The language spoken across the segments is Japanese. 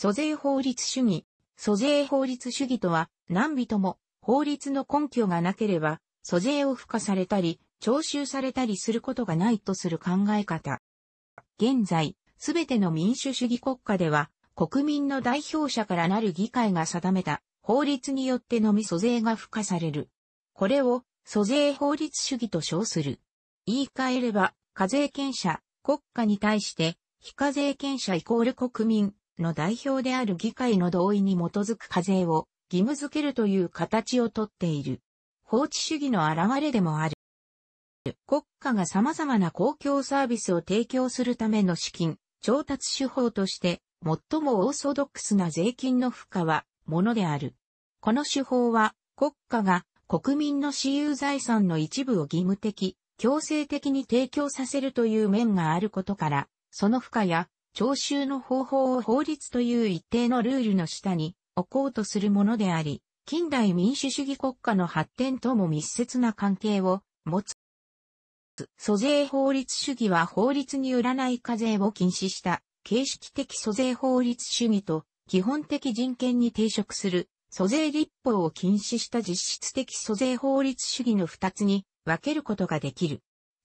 租税法律主義。租税法律主義とは、何人も法律の根拠がなければ、租税を付加されたり、徴収されたりすることがないとする考え方。現在、すべての民主主義国家では、国民の代表者からなる議会が定めた法律によってのみ租税が付加される。これを租税法律主義と称する。言い換えれば、課税権者、国家に対して、非課税権者イコール国民の代表である議会の同意に基づく課税を義務付けるという形をとっている。法治主義の表れでもある。国家が様々な公共サービスを提供するための資金、調達手法として、最もオーソドックスな税金の負荷は、ものである。この手法は、国家が国民の私有財産の一部を義務的、強制的に提供させるという面があることから、その負荷や徴収の方法を法律という一定のルールの下に置こうとするものであり、近代民主主義国家の発展とも密接な関係を持つ。租税法律主義は法律によらない課税を禁止した形式的租税法律主義と基本的人権に抵触する租税立法を禁止した実質的租税法律主義の二つに分けることができる。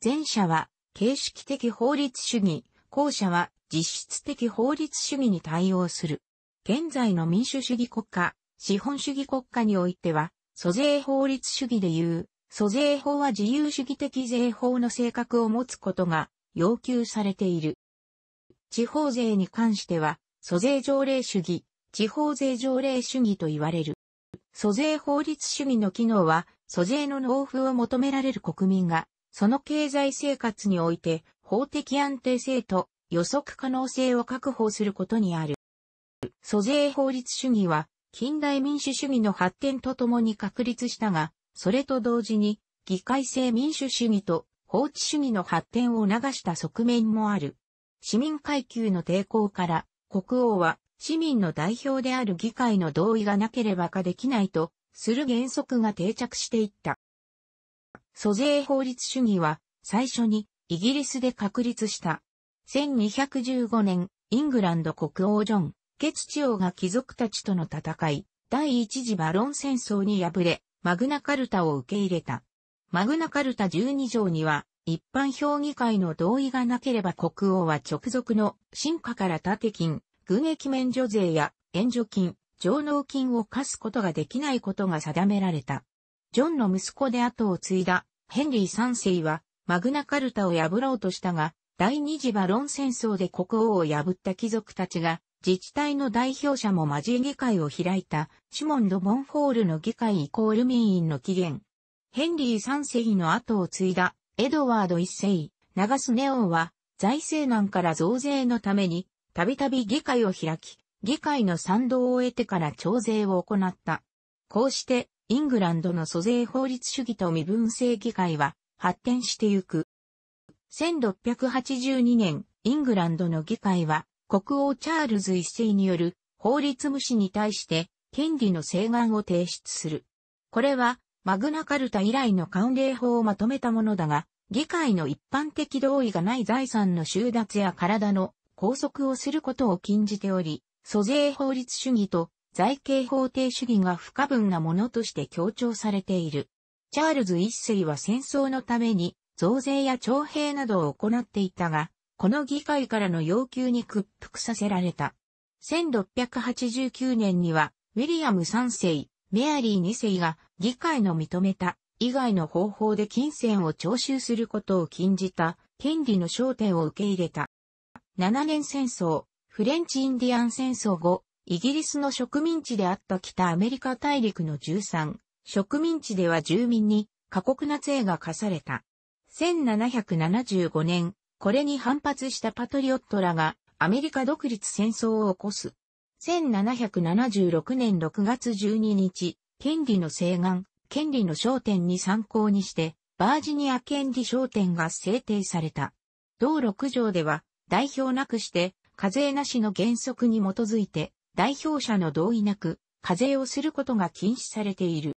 前者は形式的法律主義、後者は実質的法律主義に対応する。現在の民主主義国家、資本主義国家においては、租税法律主義でいう、租税法は自由主義的税法の性格を持つことが要求されている。地方税に関しては、租税条例主義、地方税条例主義と言われる。租税法律主義の機能は、租税の納付を求められる国民が、その経済生活において法的安定性と予測可能性を確保することにある。租税法律主義は近代民主主義の発展とともに確立したが、それと同時に議会制民主主義と法治主義の発展を促した側面もある。市民階級の抵抗から国王は市民の代表である議会の同意がなければかできないとする原則が定着していった。租税法律主義は最初にイギリスで確立した。1215年、イングランド国王ジョン、ケツチオが貴族たちとの戦い、第一次バロン戦争に敗れ、マグナカルタを受け入れた。マグナカルタ12条には、一般評議会の同意がなければ国王は直属の進化から盾金、軍役免除税や援助金、上納金を課すことができないことが定められた。ジョンの息子で後を継いだヘンリー3世はマグナカルタを破ろうとしたが、第二次バロン戦争で国王を破った貴族たちが、自治体の代表者も交え。議会を開いた、シモン・ド・ボンフォールの議会イコール民員の起源。ヘンリー3世の後を継いだ、エドワード1世、長スネオンは、財政難から増税のために、たびたび議会を開き、議会の賛同を得てから徴税を行った。こうして、イングランドの租税法律主義と身分制議会は、発展してゆく。1682年、イングランドの議会は、国王チャールズ一世による法律無視に対して権利の請願を提出する。これはマグナカルタ以来の関連法をまとめたものだが、議会の一般的同意がない財産の収奪や体の拘束をすることを禁じており、租税法律主義と財形法定主義が不可分なものとして強調されている。チャールズ一世は戦争のために増税や徴兵などを行っていたが、この議会からの要求に屈服させられた。1689年には、ウィリアム3世、メアリー2世が議会の認めた以外の方法で金銭を徴収することを禁じた権利の焦点を受け入れた。7年戦争、フレンチ・インディアン戦争後、イギリスの植民地であった北アメリカ大陸の13植民地では住民に過酷な税が課された。1775年、これに反発したパトリオットらがアメリカ独立戦争を起こす。1776年6月12日、権利の請願、権利の焦点に参考にして、バージニア権利焦点が制定された。同6条では、代表なくして、課税なしの原則に基づいて、代表者の同意なく、課税をすることが禁止されている。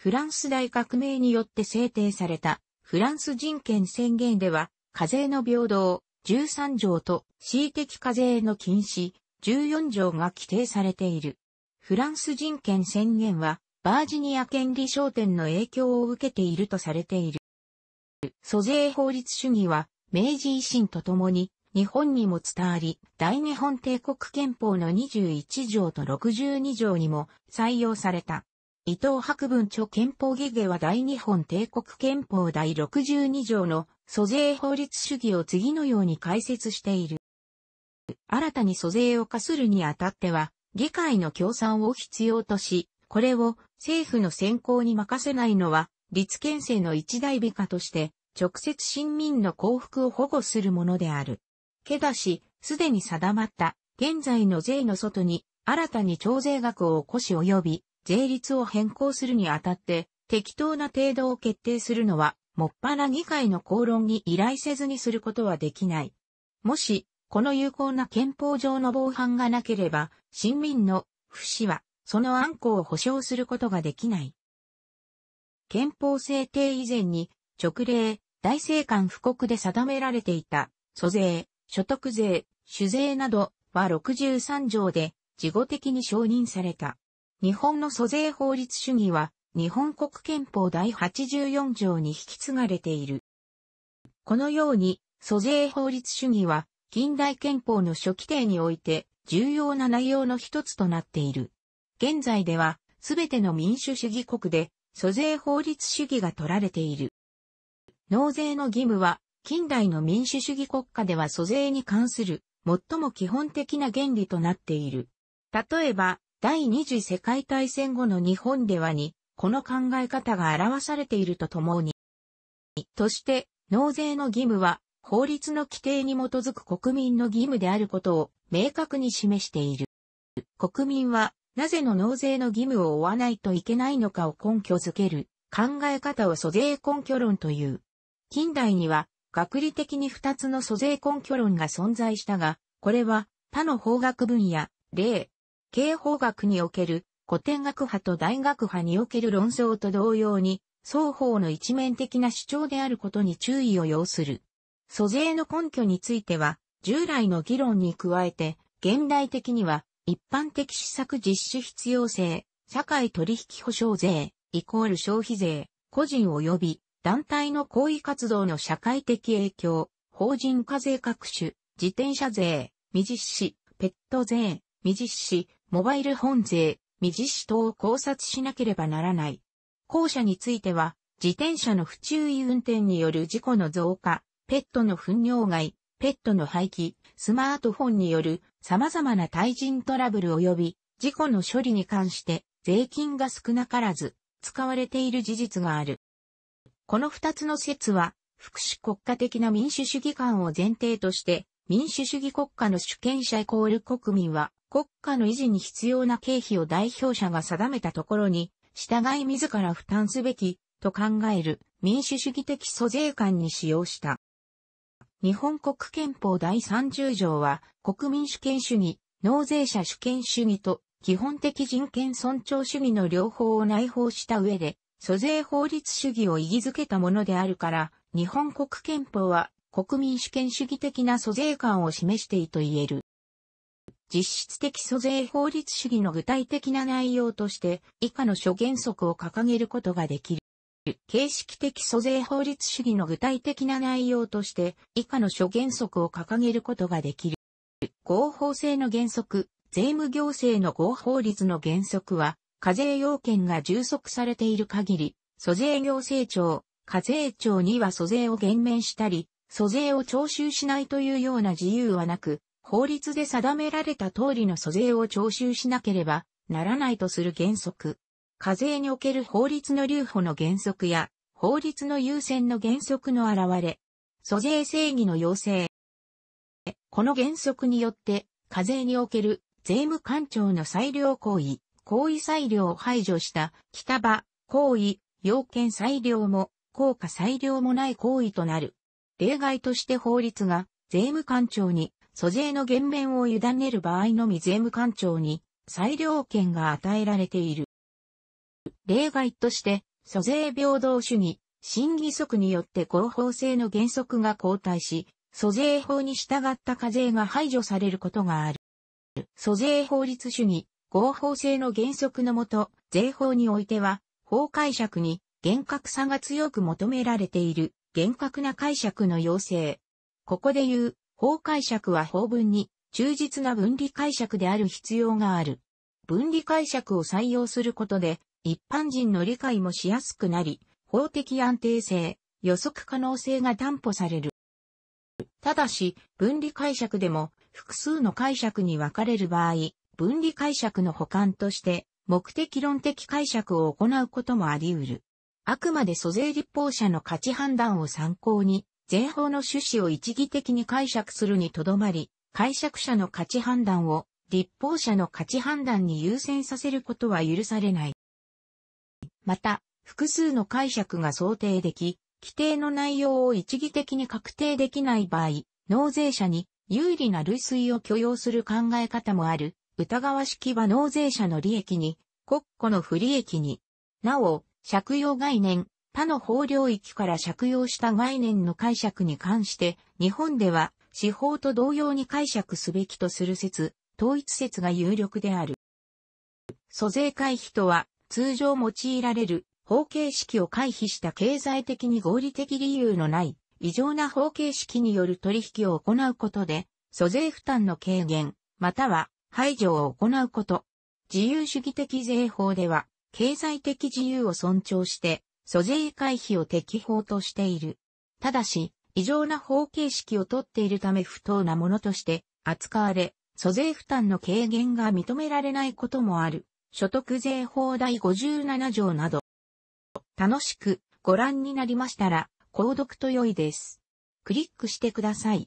フランス大革命によって制定されたフランス人権宣言では、課税の平等、13条と恣意的課税の禁止、14条が規定されている。フランス人権宣言は、バージニア権利商店の影響を受けているとされている。租税法律主義は、明治維新とともに、日本にも伝わり、大日本帝国憲法の21条と62条にも採用された。伊藤博文著憲法義下は大日本帝国憲法第62条の租税法律主義を次のように解説している。新たに租税を課するにあたっては、議会の協賛を必要とし、これを政府の選考に任せないのは、立憲制の一大美化として、直接新民の幸福を保護するものである。けだし、すでに定まった、現在の税の外に、新たに徴税額を起こし及び、税率を変更するにあたって、適当な程度を決定するのは、もっぱら議会の公論に依頼せずにすることはできない。もし、この有効な憲法上の防犯がなければ、新民の不死は、その案項を保障することができない。憲法制定以前に、直令、大政官布告で定められていた、租税、所得税、酒税などは63条で、事後的に承認された。日本の租税法律主義は、日本国憲法第84条に引き継がれている。このように、租税法律主義は、近代憲法の初期定において、重要な内容の一つとなっている。現在では、すべての民主主義国で、租税法律主義が取られている。納税の義務は、近代の民主主義国家では租税に関する、最も基本的な原理となっている。例えば、第二次世界大戦後の日本ではに、この考え方が表されているとともに、として、納税の義務は、法律の規定に基づく国民の義務であることを明確に示している。国民は、なぜの納税の義務を負わないといけないのかを根拠づける考え方を租税根拠論という。近代には学理的に二つの租税根拠論が存在したが、これは他の法学分野、例、刑法学における古典学派と大学派における論争と同様に、双方の一面的な主張であることに注意を要する。租税の根拠については、従来の議論に加えて、現代的には、一般的施策実施必要性、社会取引保障税、イコール消費税、個人及び団体の行為活動の社会的影響、法人課税各種、自転車税、未実施、ペット税、未実施、モバイル本税、未実施等を考察しなければならない。後者については、自転車の不注意運転による事故の増加、ペットの糞尿害、ペットの廃棄、スマートフォンによる様々な対人トラブル及び事故の処理に関して税金が少なからず使われている事実がある。この二つの説は、福祉国家的な民主主義観を前提として、民主主義国家の主権者イコール国民は国家の維持に必要な経費を代表者が定めたところに、従い自ら負担すべき、と考える民主主義的租税観に使用した。日本国憲法第30条は、国民主権主義、納税者主権主義と基本的人権尊重主義の両方を内包した上で、租税法律主義を意義づけたものであるから、日本国憲法は国民主権主義的な租税観を示していいと言える。実質的租税法律主義の具体的な内容として以下の諸原則を掲げることができる。形式的租税法律主義の具体的な内容として以下の諸原則を掲げることができる。合法性の原則、税務行政の合法律の原則は、課税要件が充足されている限り、租税行政庁、課税庁には租税を減免したり、租税を徴収しないというような自由はなく、法律で定められた通りの租税を徴収しなければならないとする原則。課税における法律の留保の原則や、法律の優先の原則の現れ、租税正義の要請。この原則によって、課税における税務官庁の裁量行為、行為裁量を排除した北場、行為、要件裁量も、効果裁量もない行為となる。例外として法律が税務官庁に租税の減免を委ねる場合のみ税務官庁に裁量権が与えられている。例外として、租税平等主義、審議則によって合法性の原則が後退し、租税法に従った課税が排除されることがある。租税法律主義、合法性の原則のもと、税法においては、法解釈に厳格さが強く求められている、厳格な解釈の要請。ここで言う、法解釈は法文に忠実な分離解釈である必要がある。分離解釈を採用することで、一般人の理解もしやすくなり、法的安定性、予測可能性が担保される。ただし、分離解釈でも複数の解釈に分かれる場合、分離解釈の補完として目的論的解釈を行うこともあり得る。あくまで租税立法者の価値判断を参考に前方の趣旨を一義的に解釈するにとどまり、解釈者の価値判断を立法者の価値判断に優先させることは許されない。また、複数の解釈が想定でき、規定の内容を一義的に確定できない場合、納税者に有利な類推を許容する考え方もある。疑わしきは納税者の利益に、国庫の不利益に。なお、借用概念、他の法領域から借用した概念の解釈に関して、日本では司法と同様に解釈すべきとする説、統一説が有力である。租税回避とは、通常用いられる法形式を回避した経済的に合理的理由のない異常な法形式による取引を行うことで、租税負担の軽減、または排除を行うこと。自由主義的税法では、経済的自由を尊重して、租税回避を適法としている。ただし、異常な法形式をとっているため不当なものとして扱われ、租税負担の軽減が認められないこともある。所得税法第57条など。楽しくご覧になりましたら、購読と良いです。クリックしてください。